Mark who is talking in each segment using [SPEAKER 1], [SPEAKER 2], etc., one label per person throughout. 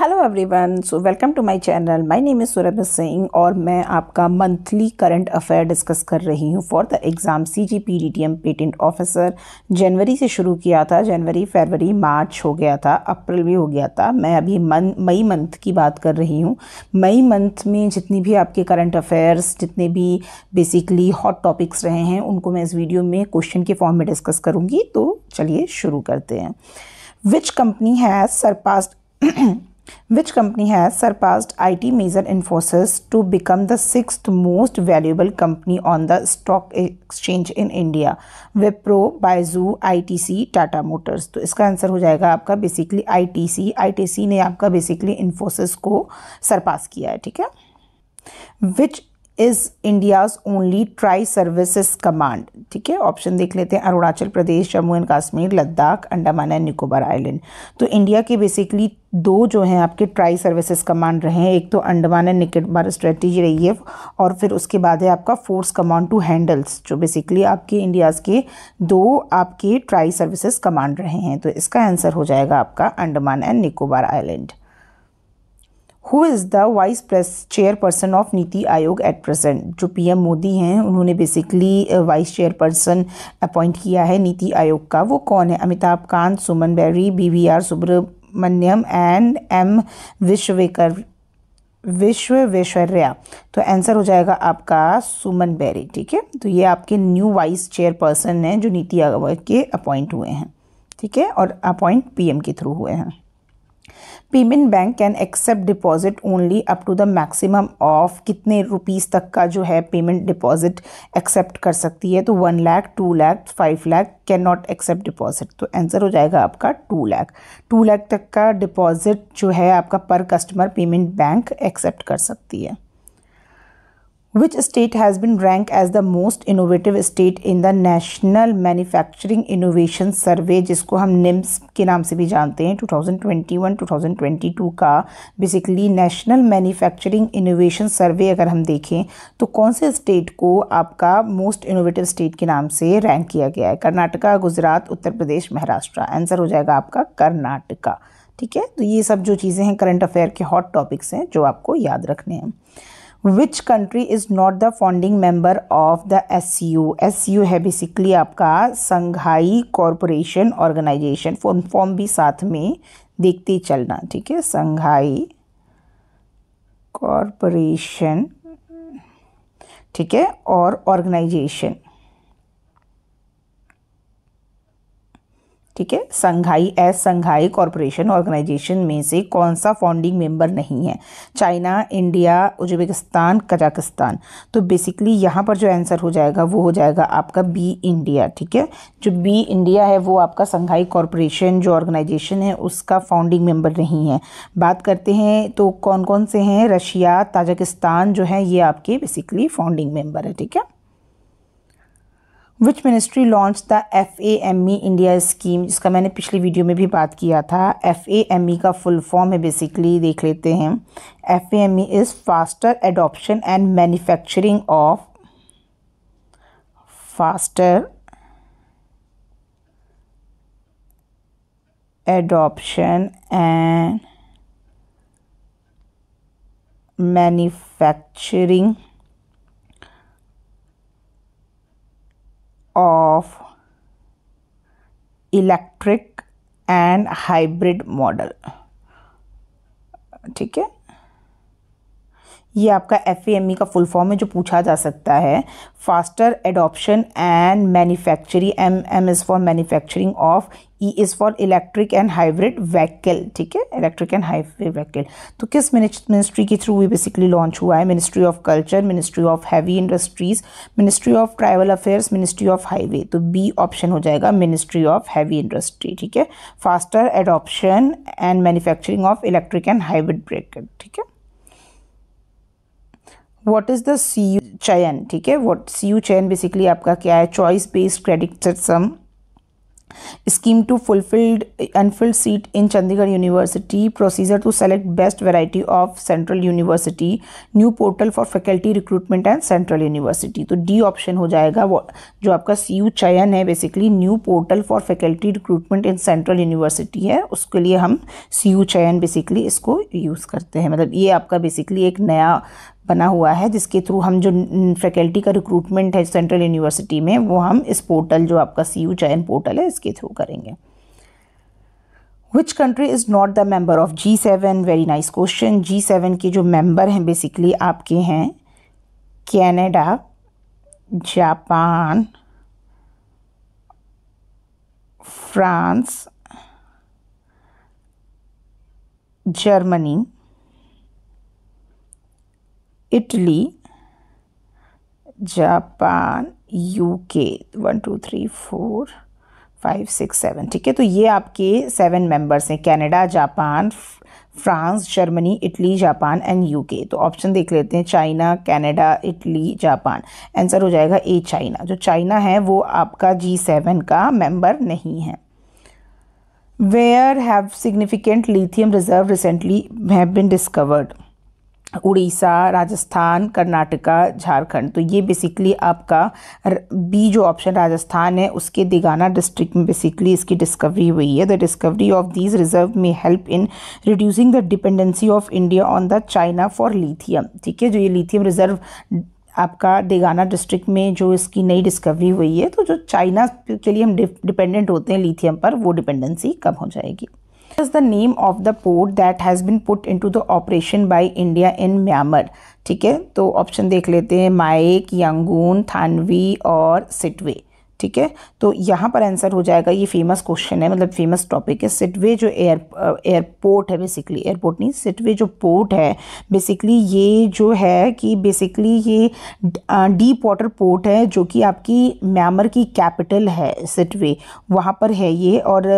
[SPEAKER 1] Hello everyone so welcome to my channel my name is Surabhi Singh और मैं आपका monthly current affair discuss कर रही हूँ for the exam C G P D T M patent officer जनवरी से शुरू किया था जनवरी फरवरी मार्च हो गया था अप्रैल भी हो गया था मैं अभी मन मई मंथ की बात कर रही हूँ मई मंथ में जितनी भी आपके करंट अफेयर्स जितने भी बेसिकली हॉट टॉपिक्स रहे हैं उनको मैं इस वीडियो में क्वेश्चन के फॉर्म में डिस्कस करूँगी तो चलिए शुरू करते हैं which company has surpassed Which company has surpassed IT major Infosys to become the sixth most valuable company on the stock exchange in India? Wipro, Baizu, ITC, Tata Motors. तो इसका answer हो जाएगा आपका बेसिकली ITC. ITC ने आपका basically Infosys को सरपास किया है ठीक है which is India's only tri services command ठीक है ऑप्शन देख लेते हैं Arunachal Pradesh Jammu and Kashmir Ladakh Andaman and Nicobar island तो इंडिया के बेसिकली दो जो हैं आपके ट्राई सर्विसेज कमांड रहे हैं एक तो अंडमान एंड निकोबार स्ट्रेटेजी रही है और फिर उसके बाद है आपका फोर्स कमांड टू हैंडल्स जो बेसिकली आपके इंडियाज़ के दो आपके ट्राई सर्विसेज कमांड रहे हैं तो इसका आंसर हो जाएगा आपका Andaman and Nicobar island who is the vice press chairperson of NITI Aayog at present जो पीएम मोदी हैं उन्होंने बेसिकली वाइस चेयरपर्सन अपॉइंट किया है नीति आयोग का वो कौन है Amitabh Kant Suman Bery B V R Subrahmanyam and M Vishwavekar Vishwa Vaishwarya तो आंसर हो जाएगा आपका सुमन बैरी ठीक है तो ये आपके न्यू वाइस चेयरपर्सन हैं जो नीति आयोग के अपॉइंट हुए हैं ठीक है और अपॉइंट पीएम के थ्रू हुए हैं payment bank can accept deposit only up to the maximum of कितने रुपीस तक का जो है पेमेंट डिपॉजिट एक्सेप्ट कर सकती है तो one lakh two lakh five lakh can not accept deposit तो आंसर हो जाएगा आपका टू लाख टू लाख तक का डिपॉजिट जो है आपका पर कस्टमर पेमेंट बैंक एक्सेप्ट कर सकती है Which state has been ranked as the most innovative state in the National Manufacturing Innovation Survey जिसको हम निम्स के नाम से भी जानते हैं 2021-2022 का basically national manufacturing innovation survey अगर हम देखें तो कौन से स्टेट को आपका मोस्ट इनोवेटिव स्टेट के नाम से रैंक किया गया है कर्नाटका गुजरात उत्तर प्रदेश महाराष्ट्र आंसर हो जाएगा आपका कर्नाटका ठीक है तो ये सब जो चीज़ें हैं करंट अफेयर के हॉट टॉपिक्स हैं जो आपको याद रखने हैं which country is not the founding member of the S C U S C U है बेसिकली आपका Shanghai corporation organization phone form भी साथ में देखते चलना ठीक है संघाई कॉरपोरेशन ठीक है और ऑर्गेनाइजेशन ठीक है Shanghai S Shanghai corporation organization में से कौन सा फाउंडिंग मेंबर नहीं है चाइना इंडिया उज्बेकिस्तान कजाकिस्तान तो बेसिकली यहाँ पर जो आंसर हो जाएगा वो हो जाएगा आपका बी इंडिया ठीक है जो बी इंडिया है वो आपका संघाई कॉरपोरेशन जो ऑर्गेनाइजेशन है उसका फाउंडिंग मेम्बर नहीं है बात करते हैं तो कौन कौन से हैं रशिया ताजकिस्तान जो है ये आपके बेसिकली फाउंडिंग मेम्बर है ठीक है which ministry launch the F A M E India scheme जिसका मैंने पिछली वीडियो में भी बात किया था एफ ए एम ई का फुल फॉर्म है बेसिकली देख लेते हैं F A M E is faster adoption and manufacturing of faster adoption and manufacturing of electric and hybrid model ठीक है ये आपका एफ e का फुल फॉर्म है जो पूछा जा सकता है faster adoption and manufacturing M M is for manufacturing of E is for electric and hybrid vehicle ठीक है इलेक्ट्रिक एंड हाइब्रिड व्हीकल तो किस मिनिस्ट्री के थ्रू भी बेसिकली लॉन्च हुआ है ministry of culture ministry of heavy industries ministry of tribal affairs ministry of highway तो B option हो जाएगा मिनिस्ट्री ऑफ हैवी इंडस्ट्री ठीक है faster adoption and manufacturing of electric and hybrid breaker ठीक है what is the C U Chayan ठीक है what C U Chayan basically आपका क्या है choice based credit sum scheme to fulfilled unfilled seat in Chandigarh university procedure to select best variety of central university new portal for faculty recruitment and central university तो D option हो जाएगा वो जो आपका C U Chayan है basically new portal for faculty recruitment in central university है उसके लिए हम सी यू चयन बेसिकली इसको यूज़ करते हैं मतलब ये आपका बेसिकली एक नया बना हुआ है जिसके थ्रू हम जो फैकल्टी का रिक्रूटमेंट है सेंट्रल यूनिवर्सिटी में वो हम इस पोर्टल जो आपका सी यू चयन पोर्टल है इसके थ्रू करेंगे which country is not the member of G seven very nice question G seven के जो मेम्बर हैं बेसिकली आपके हैं Canada Japan France Germany Italy Japan UK one two three four five six seven ठीक है तो ये आपके सेवन मेंबर्स हैं Canada Japan France Germany Italy Japan and UK तो ऑप्शन देख लेते हैं China Canada Italy Japan answer हो जाएगा ए चाइना जो चाइना है वो आपका जी सेवन का मेंबर नहीं है where have significant lithium reserve recently have been discovered Orissa Rajasthan Karnataka Jharkhand तो ये बेसिकली आपका बी जो ऑप्शन राजस्थान है उसके दिगाना डिस्ट्रिक्ट में बेसिकली इसकी डिस्कवरी हुई है the discovery of these reserve may help in reducing the dependency of India on the China for lithium ठीक है जो ये लीथियम रिजर्व आपका देगाना डिस्ट्रिक्ट में जो इसकी नई डिस्कवरी हुई है तो जो चाइना के लिए हम डिपेंडेंट होते हैं लिथियम पर वो डिपेंडेंसी कम हो जाएगी is the name of the port that has been put into the operation by India in Myanmar ठीक है तो ऑप्शन देख लेते हैं माइक यांगून थानवी और सिटवे ठीक है तो यहाँ पर आंसर हो जाएगा ये फेमस क्वेश्चन है मतलब फेमस टॉपिक है सिटवे जो एयर एयरपोर्ट uh, है बेसिकली एयरपोर्ट नहीं सिटवे जो पोर्ट है बेसिकली ये जो है कि बेसिकली ये डीप वाटर पोर्ट है जो कि आपकी म्यांमार की कैपिटल है सिटवे वहाँ पर है ये और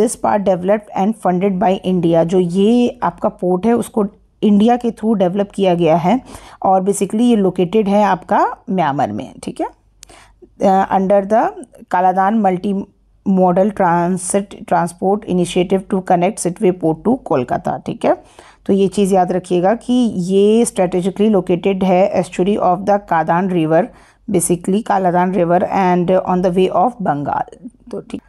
[SPEAKER 1] this part developed and funded by India जो ये आपका पोर्ट है उसको इंडिया के थ्रू डेवलप किया गया है और बेसिकली ये लोकेटेड है आपका म्यांमार में ठीक है uh, under the Kaladan multi model transit transport initiative to connect Sittwe port to Kolkata ठीक है तो ये चीज़ याद रखिएगा कि ये स्ट्रेटेजिकली लोकेटेड है estuary of the Kaladan river basically Kaladan river and on the way of Bengal तो ठीक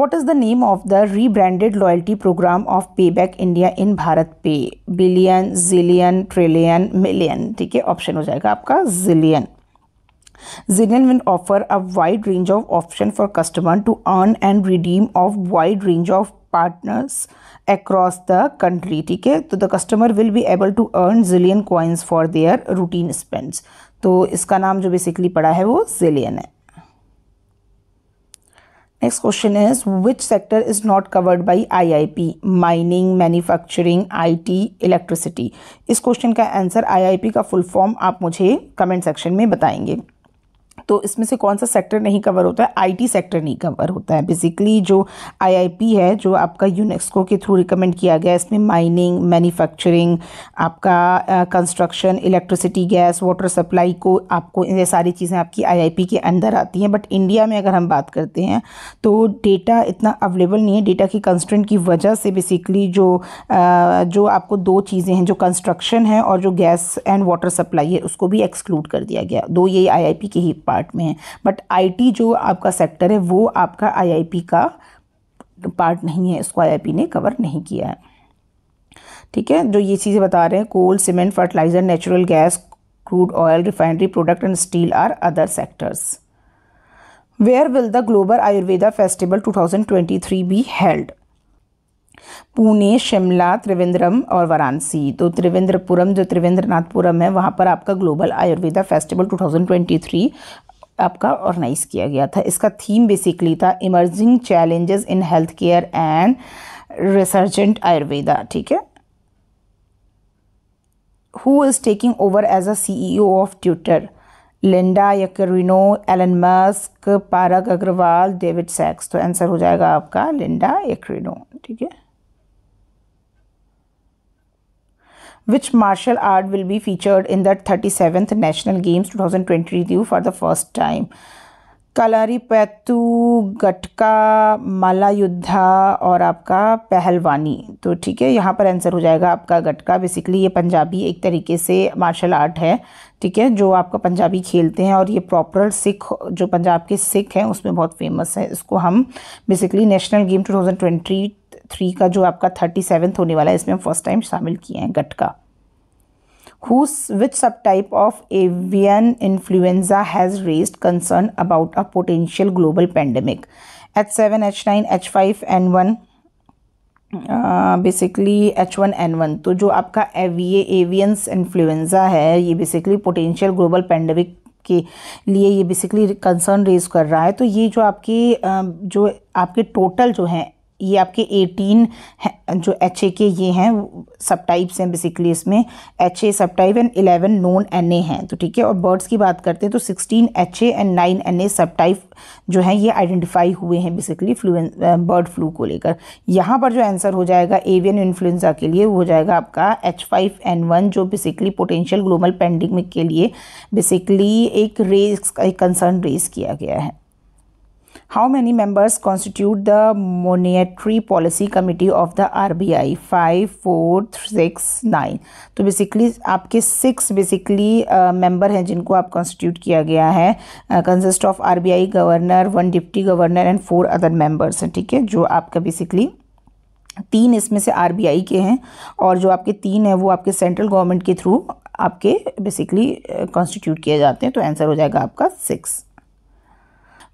[SPEAKER 1] what is the name of the rebranded loyalty program of payback india in bharat pay billion zillion trillion million ठीक है option हो जाएगा आपका zillion Zillion will offer a wide range of options for customer to earn and redeem of wide range of partners across the country ठीक है तो the customer will be able to earn Zillion coins for their routine spends तो इसका नाम जो basically पड़ा है वो जिलियन है next question is which sector is not covered by I I P mining manufacturing I T electricity इस question का आंसर आई आई पी का फुल फॉर्म आप मुझे कमेंट सेक्शन में बताएंगे तो इसमें से कौन सा सेक्टर नहीं कवर होता है आईटी सेक्टर नहीं कवर होता है बेसिकली जो आईआईपी है जो आपका यूनेस्को के थ्रू रिकमेंड किया गया है इसमें माइनिंग मैन्युफैक्चरिंग आपका construction electricity gas water supply को आपको ये सारी चीज़ें आपकी आईआईपी के अंदर आती हैं बट इंडिया में अगर हम बात करते हैं तो डेटा इतना अवेलेबल नहीं है डेटा की कंस्टेंट की वजह से बेसिकली जो आ, जो आपको दो चीज़ें हैं जो कंस्ट्रक्शन है और जो गैस एंड वाटर सप्लाई है उसको भी एक्सक्लूड कर दिया गया दो ये आई के ही पार्ट में है बट आई जो आपका सेक्टर है वो आपका आई का पार्ट नहीं है इसको आई ने कवर नहीं किया है ठीक है जो ये चीज़ें बता रहे हैं coal cement fertilizer natural gas crude oil refinery product and steel are other sectors where will the global Ayurveda festival 2023 be held Pune Shimla Trivandrum और वाराणसी तो त्रिवेंद्रपुरम जो त्रिवेंद्रनाथपुरम है वहाँ पर आपका ग्लोबल आयुर्वेदा फेस्टिवल 2023 आपका ऑर्गेनाइज किया गया था इसका थीम बेसिकली था emerging challenges in health care and resurgent Ayurveda ठीक है who is taking over as a CEO of Twitter Linda Yaccarino Elon Musk Parag Agrawal David Sacks तो आंसर हो जाएगा आपका लिंडा यकरिनो ठीक है Which martial art will be featured in the 37th National Games 2022 for the first time? कलारीपैतु गटका माला युद्धा और आपका पहलवानी तो ठीक है यहाँ पर आंसर हो जाएगा आपका गटका बेसिकली ये पंजाबी एक तरीके से मार्शल आर्ट है ठीक है जो आपका पंजाबी खेलते हैं और ये प्रॉपर सिख जो पंजाब के सिख हैं उसमें बहुत फेमस है इसको हम basically national game two thousand twenty three का जो आपका थर्टी सेवन्थ होने वाला है इसमें हम फर्स्ट टाइम शामिल किए हैं गटका who which subtype of avian influenza has raise concern about a potential global pandemic H seven H nine H five N one basically H one N one तो जो आपका एवीए एवियंस इन्फ्लुएंजा है ये basically potential global pandemic के लिए ये basically concern raise कर रहा है तो ये जो आपकी uh, जो आपके टोटल जो हैं ये आपके एटीन जो एच ए के ये हैं सब टाइप्स हैं बेसिकली इसमें H A subtype and eleven non N A हैं तो ठीक है और बर्ड्स की बात करते हैं तो sixteen H A and nine N A subtype जो हैं ये आइडेंटिफाई हुए हैं बेसिकली फ्लू बर्ड फ्लू को लेकर यहाँ पर जो आंसर हो जाएगा एवियन इन्फ्लुएंजा के लिए वो हो जाएगा आपका एच फाइव एन वन जो बेसिकली पोटेंशियल ग्लोबल पेंडेमिक के लिए बेसिकली एक रेस एक कंसर्न रेस किया गया है how many members constitute the constitute policy committee of the R B I five four six nine तो बेसिकली आपके सिक्स बेसिकली मेम्बर हैं जिनको आप कॉन्स्टिट्यूट किया गया है consist of R B I governor one deputy governor and four other members हैं ठीक है जो आपका बेसिकली तीन इसमें से आर बी आई के हैं और जो आपके तीन हैं वो आपके सेंट्रल गवर्नमेंट के थ्रू आपके बेसिकली कॉन्स्टिट्यूट uh, किए जाते हैं तो आंसर हो जाएगा आपका six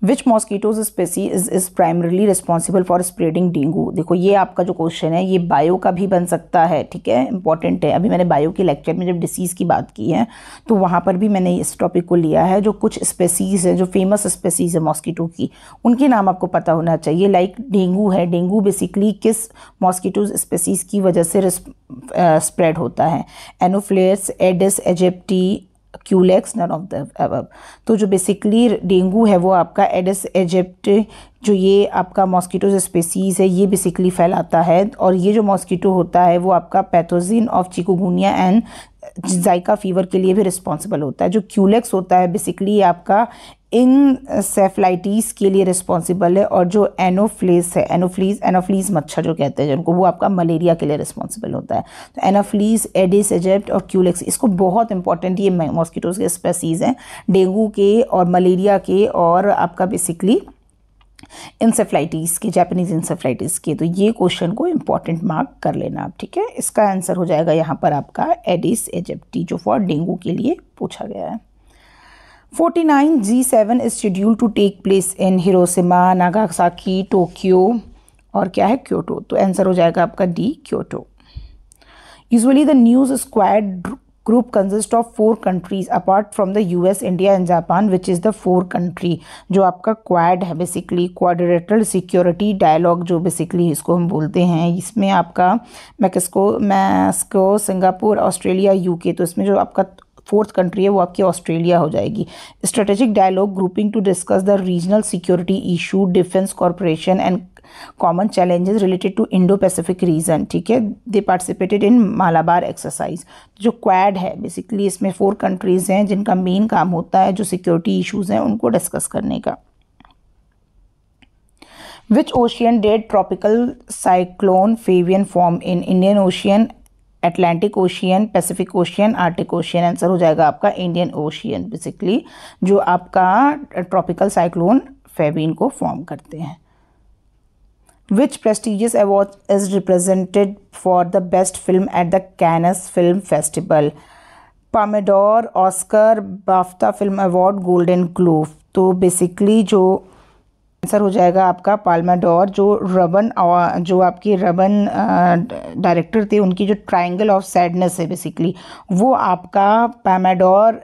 [SPEAKER 1] which mosquitoes species is is primarily responsible for spreading dengue देखो ये आपका जो क्वेश्चन है ये बायो का भी बन सकता है ठीक है इंपॉर्टेंट है अभी मैंने बायो के लेक्चर में जब डिसीज़ की बात की है तो वहाँ पर भी मैंने इस टॉपिक को लिया है जो कुछ स्पेसीज़ हैं जो फेमस स्पेसीज़ है मॉस्कीटो की उनके नाम आपको पता होना चाहिए लाइक डेंगू है डेंगू बेसिकली किस मॉस्कीटोज स्पेसीज़ की वजह से स्प्रेड होता है Anopheles Aedes aegypti Culex none of the above तो जो बेसिकली डेंगू है वो आपका एडिस एजिप्ट जो ये आपका मॉस्किटो स्पेसीज़ है ये बेसिकली फैलाता है और ये जो मॉस्किटो होता है वो आपका pathogen of chikungunya and Zika fever के लिए भी रिस्पॉन्सिबल होता है जो क्यूलेक्स होता है बेसिकली आपका इन सेफलाइटिस के लिए रिस्पॉन्सिबल है और जो एनोफ्लिस है एनोफ्लीस एनोफ्लीस मच्छर जो कहते हैं जिनको वो आपका मलेरिया के लिए रिस्पॉन्सिबल होता है तो एनोफ्लीस एडिस एजेप्ट और क्यूलेक्स इसको बहुत इंपॉर्टेंट ये मॉस्किटोज के स्पेसीज़ हैं डेंगू के और मलेरिया के और आपका बेसिकली इंसेफ्लाइटिस के जैपनीज इंसेफ्लाइटिस के तो ये क्वेश्चन को इंपॉर्टेंट मार्क कर लेना आप ठीक है इसका आंसर हो जाएगा यहाँ पर आपका एडिस एजेप्टी जो फॉर डेंगू के लिए पूछा गया है 49 G7 is scheduled to take place in Hiroshima, Nagasaki, Tokyo और क्या है Kyoto? तो आंसर हो जाएगा आपका D Kyoto. Usually the news squad group consists of four countries apart from the US, India and Japan which is the four country जो आपका quad है basically quadrilateral security dialogue जो basically इसको हम बोलते हैं इसमें आपका मैक्सको मैस्को सिंगापुर ऑस्ट्रेलिया यूके तो इसमें जो आपका फोर्थ कंट्री है वो आपकी ऑस्ट्रेलिया हो जाएगी strategic dialogue grouping to discuss the regional security issue defence corporation and common challenges related to Indo Pacific region ठीक है they participated in Malabar exercise जो क्वैड है बेसिकली इसमें फोर कंट्रीज़ हैं जिनका मेन काम होता है जो सिक्योरिटी इशूज हैं उनको डिस्कस करने का which ocean dead tropical cyclone Favian form in Indian ocean Atlantic ocean Pacific ocean Arctic ocean answer हो जाएगा आपका इंडियन ओशियन बेसिकली जो आपका ट्रॉपिकल साइक्लोन फेबिन को फॉर्म करते हैं which prestigious award is represented for the best film at the Cannes film festival Palme d'Or Oscar BAFTA film award golden globe तो basically जो आंसर हो जाएगा आपका पालमाडोर जो रबन जो आपकी रबन डायरेक्टर थे उनकी जो ट्रायंगल ऑफ सैडनेस है बेसिकली वो आपका पामाडोर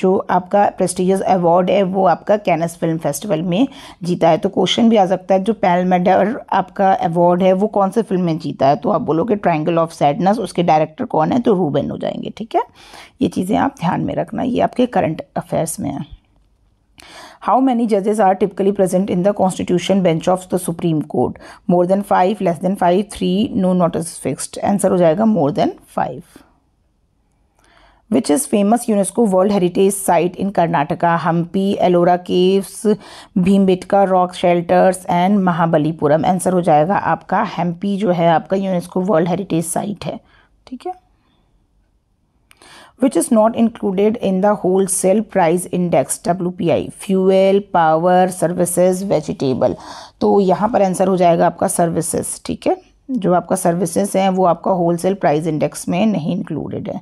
[SPEAKER 1] जो आपका प्रेस्टिजियस अवार्ड है वो आपका कैनस फिल्म फेस्टिवल में जीता है तो क्वेश्चन भी आ सकता है जो पैलमेडर आपका अवार्ड है वो कौन से फिल्म में जीता है तो आप बोलोगे ट्रायंगल ऑफ सैडनेस उसके डायरेक्टर कौन है तो रूबेन हो जाएंगे ठीक है ये चीज़ें आप ध्यान में रखना ये आपके करंट अफेयर्स में है हाउ मैनी जजेस are typically present in the constitution bench of the supreme court more than five less than five three no not is fixed answer हो जाएगा more than five which is famous UNESCO world heritage site in Karnataka Hampi Ellora caves Bhimbetka rock shelters and Mahabalipuram answer हो जाएगा आपका हम्पी जो है आपका UNESCO world heritage site है ठीक है which is not included in the wholesale price index WPI fuel power services vegetable तो यहाँ पर आंसर हो जाएगा आपका services ठीक है जो आपका services हैं वो आपका wholesale price इंडेक्स में नहीं इंक्लूडेड है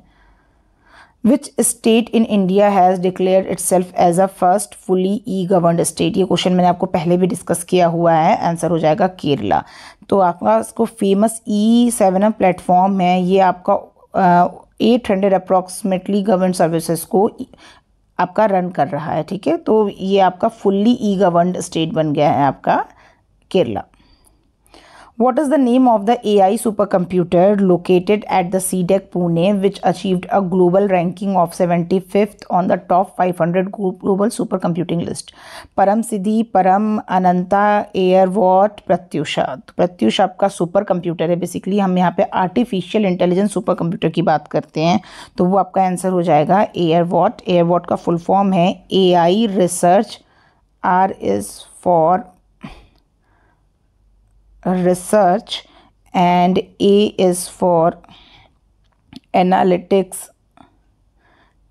[SPEAKER 1] which state in India has declare itself as as a first fully e governed state ये क्वेश्चन मैंने आपको पहले भी डिस्कस किया हुआ है आंसर हो जाएगा केरला तो आपका इसको फेमस ई सेवन प्लेटफॉर्म है ये आपका eight hundred approximately govern services को आपका रन कर रहा है ठीक है तो ये आपका फुल्ली ई गवर्नड स्टेट बन गया है आपका Kerala What is the name of the AI supercomputer located at the CDEC Pune which achieved a global ranking of 75th on the top 500 global supercomputing list? Param Siddhi, Param, Ananta, Airwat, Pratyusha. Pratyush आपका super computer है basically हम यहाँ पे artificial intelligence super computer की बात करते हैं तो वो आपका आंसर हो जाएगा एयरवॉट एयरवॉट का फुल फॉर्म है AI research R is for research and A e is for analytics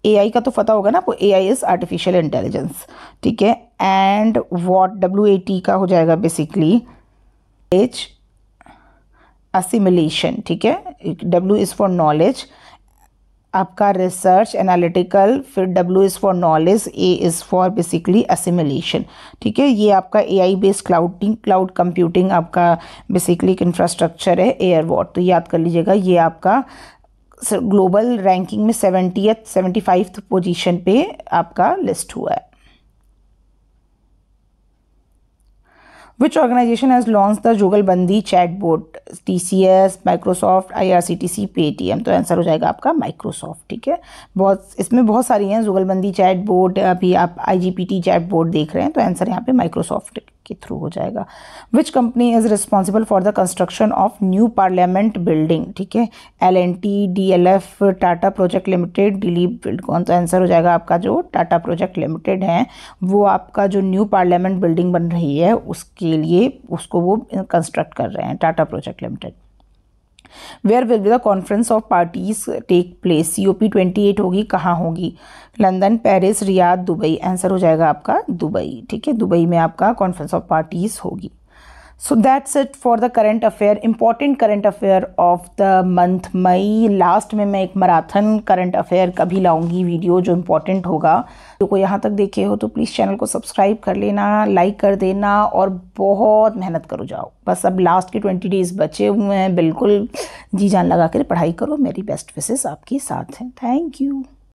[SPEAKER 1] A I का तो पता होगा ना आपको A I is artificial intelligence ठीक है and what W A T का हो जाएगा बेसिकली एज असिमिलेशन ठीक है डब्ल्यू इज़ फॉर नॉलेज आपका रिसर्च एनालिटिकल फिर W is for knowledge A is for basically assimilation ठीक है ये आपका A I based clouding cloud computing आपका बेसिकली एक इंफ्रास्ट्रक्चर है एयर वॉट तो याद कर लीजिएगा ये आपका ग्लोबल रैंकिंग में सेवेंटी सेवेंटी फाइव पोजिशन पे आपका लिस्ट हुआ है which Which organization has launched the chat board T C S Microsoft I R C T C T M तो आंसर हो जाएगा आपका माइक्रोसॉफ्ट ठीक है बहुत इसमें बहुत सारी हैं जुगलबंदी चैट बोर्ड अभी आप I G P T chat board देख रहे हैं तो आंसर यहाँ पे माइक्रोसॉफ्ट के थ्रू हो जाएगा which company is responsible for the construction of new parliament building ठीक है L N T D L F Tata project limited build कौन तो आंसर हो जाएगा आपका जो टाटा प्रोजेक्ट लिमिटेड है वो आपका जो न्यू पार्लियामेंट बिल्डिंग बन रही है उसके लिए उसको वो कंस्ट्रक्ट कर रहे हैं Tata project limited where will be the conference of parties take place C O P twenty eight होगी कहाँ होगी London Paris Riyadh Dubai answer हो जाएगा आपका दुबई ठीक है दुबई में आपका कॉन्फ्रेंस ऑफ पार्टीज होगी So that's it for the current affair, important current affair of the month मई लास्ट में मैं एक मैराथन करंट अफेयर कभी लाऊंगी वीडियो जो इम्पोर्टेंट होगा जो तो को यहाँ तक देखे हो तो प्लीज़ चैनल को सब्सक्राइब कर लेना लाइक कर देना और बहुत मेहनत करो जाओ बस अब लास्ट के ट्वेंटी डेज़ बचे हुए हैं बिल्कुल जी जान लगा कर पढ़ाई करो मेरी बेस्ट विशेज़ आपके साथ हैं थैंक यू